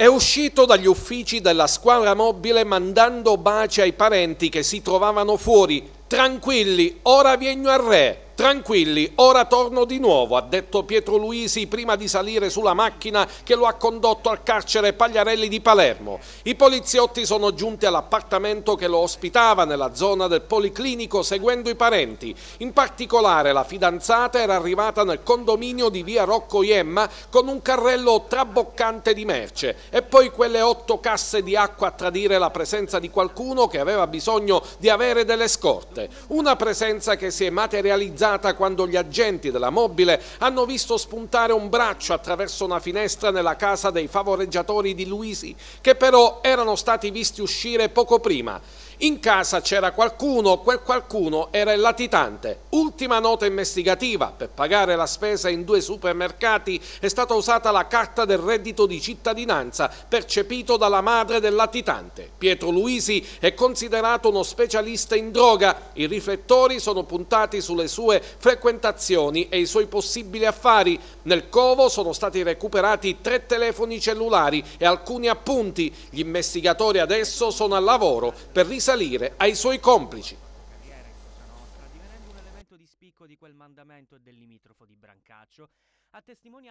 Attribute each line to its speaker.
Speaker 1: È uscito dagli uffici della squadra mobile mandando baci ai parenti che si trovavano fuori. Tranquilli, ora vieni al re. Tranquilli, ora torno di nuovo, ha detto Pietro Luisi prima di salire sulla macchina che lo ha condotto al carcere Pagliarelli di Palermo. I poliziotti sono giunti all'appartamento che lo ospitava nella zona del Policlinico seguendo i parenti. In particolare la fidanzata era arrivata nel condominio di via Rocco Iemma con un carrello traboccante di merce e poi quelle otto casse di acqua a tradire la presenza di qualcuno che aveva bisogno di avere delle scorte. Una presenza che si è materializzata improvvisata quando gli agenti della mobile hanno visto spuntare un braccio attraverso una finestra nella casa dei favoreggiatori di Luisi, che però erano stati visti uscire poco prima. In casa c'era qualcuno, quel qualcuno era il latitante. Ultima nota investigativa, per pagare la spesa in due supermercati è stata usata la carta del reddito di cittadinanza percepito dalla madre del latitante. Pietro Luisi è considerato uno specialista in droga, i riflettori sono puntati sulle sue frequentazioni e i suoi possibili affari. Nel covo sono stati recuperati tre telefoni cellulari e alcuni appunti. Gli investigatori adesso sono al lavoro per risalire risalire ai suoi complici. Divenendo un elemento Di spicco di quel mandamento e del limitrofo di Brancaccio, a testimoniare